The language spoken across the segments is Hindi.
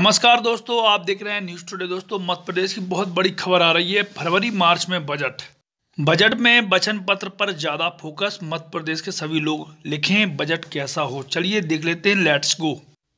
नमस्कार दोस्तों आप देख रहे हैं न्यूज़ टुडे दोस्तों मध्य प्रदेश की बहुत बड़ी खबर आ रही है फरवरी मार्च में बजट बजट में वचन पत्र पर ज़्यादा फोकस मध्य प्रदेश के सभी लोग लिखें बजट कैसा हो चलिए देख लेते हैं लेट्स गो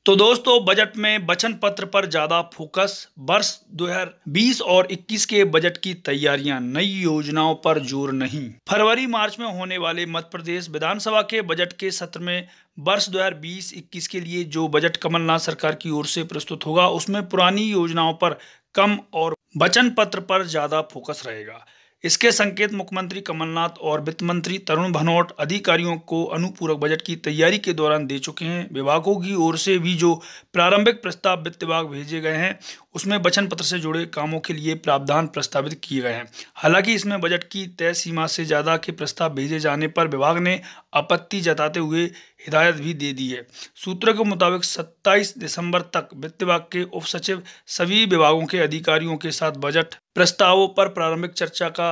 तो दोस्तों बजट में वचन पत्र पर ज़्यादा फोकस वर्ष 2020 और 21 के बजट की तैयारियां नई योजनाओं पर जोर नहीं फरवरी मार्च में होने वाले मध्य प्रदेश विधानसभा के बजट के सत्र में वर्ष 2020-21 के लिए जो बजट कमलनाथ सरकार की ओर से प्रस्तुत होगा उसमें पुरानी योजनाओं पर कम और वचन पत्र पर ज़्यादा फोकस रहेगा इसके संकेत मुख्यमंत्री कमलनाथ और वित्त मंत्री तरुण भनोट अधिकारियों को अनुपूरक बजट की तैयारी के दौरान दे चुके हैं विभागों की ओर से भी जो प्रारंभिक प्रस्ताव वित्त विभाग भेजे गए हैं उसमें वचन पत्र से जुड़े कामों के लिए प्रावधान प्रस्तावित किए गए हैं हालांकि इसमें बजट की तय सीमा से ज़्यादा के प्रस्ताव भेजे जाने पर विभाग ने आपत्ति जताते हुए हिदायत भी दे दी है सूत्रों के मुताबिक 27 दिसंबर तक वित्त विभाग के उप सचिव सभी विभागों के अधिकारियों के साथ बजट प्रस्तावों पर प्रारंभिक चर्चा का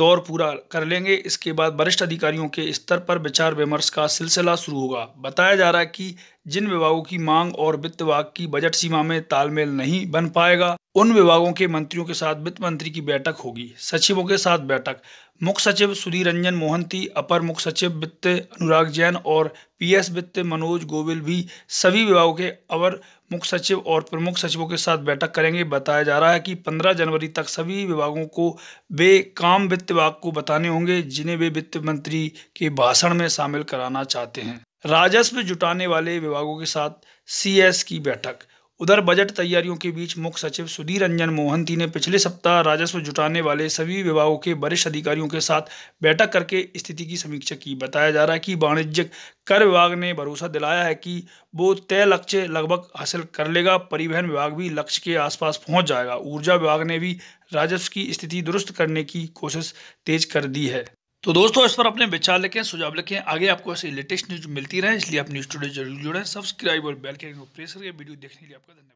दौर पूरा कर लेंगे इसके बाद वरिष्ठ अधिकारियों के स्तर पर विचार विमर्श का सिलसिला शुरू होगा बताया जा रहा है कि जिन विभागों की मांग और वित्त विभाग की बजट सीमा में तालमेल नहीं बन पाएगा उन विभागों के मंत्रियों के साथ वित्त मंत्री की बैठक होगी सचिवों के साथ बैठक मुख्य सचिव सुधीर रंजन मोहंती अपर मुख्य सचिव वित्त अनुराग जैन और पीएस वित्त मनोज गोविल भी सभी विभागों के अवर मुख्य सचिव और प्रमुख सचिवों के साथ बैठक करेंगे बताया जा रहा है कि 15 जनवरी तक सभी विभागों को वे काम वित्त विभाग को बताने होंगे जिन्हें वे वित्त मंत्री के भाषण में शामिल कराना चाहते हैं राजस्व जुटाने वाले विभागों के साथ सीएस की बैठक उधर बजट तैयारियों के बीच मुख्य सचिव सुधीर रंजन मोहंती ने पिछले सप्ताह राजस्व जुटाने वाले सभी विभागों के वरिष्ठ अधिकारियों के साथ बैठक करके स्थिति की समीक्षा की बताया जा रहा है कि वाणिज्यिक कर विभाग ने भरोसा दिलाया है कि वो तय लक्ष्य लगभग हासिल कर लेगा परिवहन विभाग भी लक्ष्य के आसपास पहुंच जाएगा ऊर्जा विभाग ने भी राजस्व की स्थिति दुरुस्त करने की कोशिश तेज कर दी है तो दोस्तों इस पर अपने विचार लिखें सुझाव लिखें आगे आपको ऐसी लेटेस्ट न्यूज मिलती रहे इसलिए आप न्यूज टूडे जरूर जुड़े सब्सक्राइब और बेल के प्रेस करिए वीडियो देखने के लिए आपका धन्यवाद